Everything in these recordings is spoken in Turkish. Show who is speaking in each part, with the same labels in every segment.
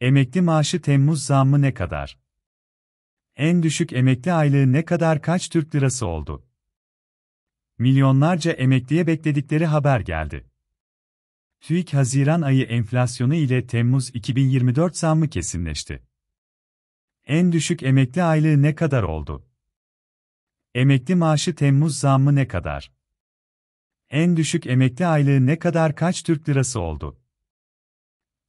Speaker 1: Emekli maaşı Temmuz zammı ne kadar? En düşük emekli aylığı ne kadar kaç Türk lirası oldu? Milyonlarca emekliye bekledikleri haber geldi. TÜİK Haziran ayı enflasyonu ile Temmuz 2024 zammı kesinleşti. En düşük emekli aylığı ne kadar oldu? Emekli maaşı Temmuz zammı ne kadar? En düşük emekli aylığı ne kadar kaç Türk lirası oldu?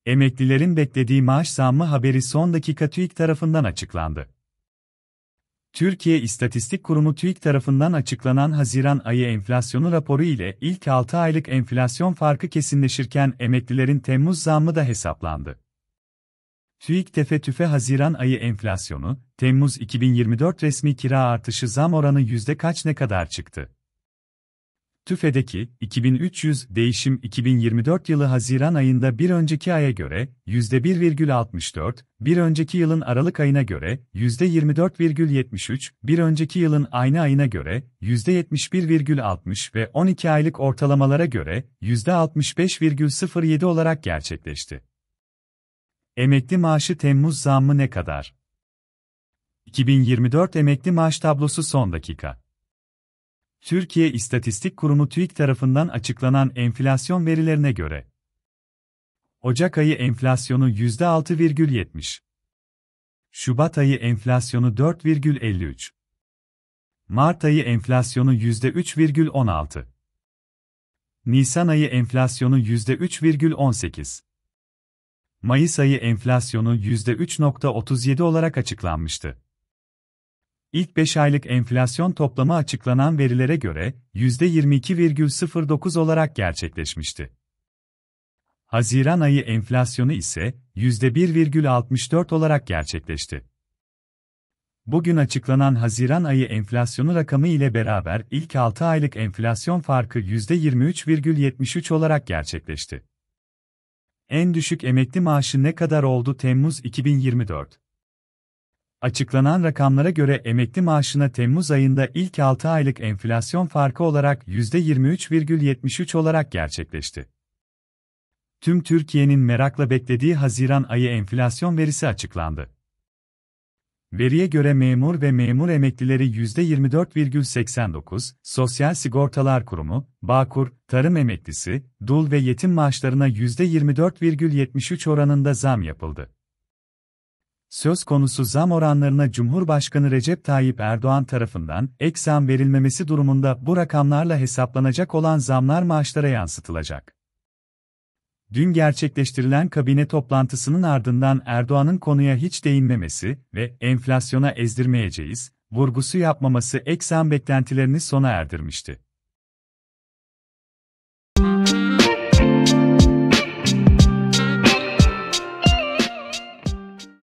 Speaker 1: Emeklilerin beklediği maaş zammı haberi son dakika TÜİK tarafından açıklandı. Türkiye İstatistik Kurumu TÜİK tarafından açıklanan Haziran ayı enflasyonu raporu ile ilk 6 aylık enflasyon farkı kesinleşirken emeklilerin Temmuz zammı da hesaplandı. TÜİK tefe tüfe Haziran ayı enflasyonu, Temmuz 2024 resmi kira artışı zam oranı yüzde kaç ne kadar çıktı? TÜFE'deki 2300 değişim 2024 yılı Haziran ayında bir önceki aya göre %1,64, bir önceki yılın Aralık ayına göre %24,73, bir önceki yılın aynı ayına göre %71,60 ve 12 aylık ortalamalara göre %65,07 olarak gerçekleşti. Emekli maaşı Temmuz zammı ne kadar? 2024 emekli maaş tablosu son dakika. Türkiye İstatistik Kurumu TÜİK tarafından açıklanan enflasyon verilerine göre Ocak ayı enflasyonu %6,70. Şubat ayı enflasyonu 4,53. Mart ayı enflasyonu %3,16. Nisan ayı enflasyonu %3,18. Mayıs ayı enflasyonu %3.37 olarak açıklanmıştı. İlk 5 aylık enflasyon toplamı açıklanan verilere göre %22,09 olarak gerçekleşmişti. Haziran ayı enflasyonu ise %1,64 olarak gerçekleşti. Bugün açıklanan Haziran ayı enflasyonu rakamı ile beraber ilk 6 aylık enflasyon farkı %23,73 olarak gerçekleşti. En düşük emekli maaşı ne kadar oldu Temmuz 2024? Açıklanan rakamlara göre emekli maaşına Temmuz ayında ilk 6 aylık enflasyon farkı olarak %23,73 olarak gerçekleşti. Tüm Türkiye'nin merakla beklediği Haziran ayı enflasyon verisi açıklandı. Veriye göre memur ve memur emeklileri %24,89, Sosyal Sigortalar Kurumu, Bağkur, Tarım Emeklisi, Dul ve Yetim maaşlarına %24,73 oranında zam yapıldı söz konusu zam oranlarına Cumhurbaşkanı Recep Tayyip Erdoğan tarafından ek zam verilmemesi durumunda bu rakamlarla hesaplanacak olan zamlar maaşlara yansıtılacak. Dün gerçekleştirilen kabine toplantısının ardından Erdoğan'ın konuya hiç değinmemesi ve enflasyona ezdirmeyeceğiz vurgusu yapmaması ek beklentilerini sona erdirmişti.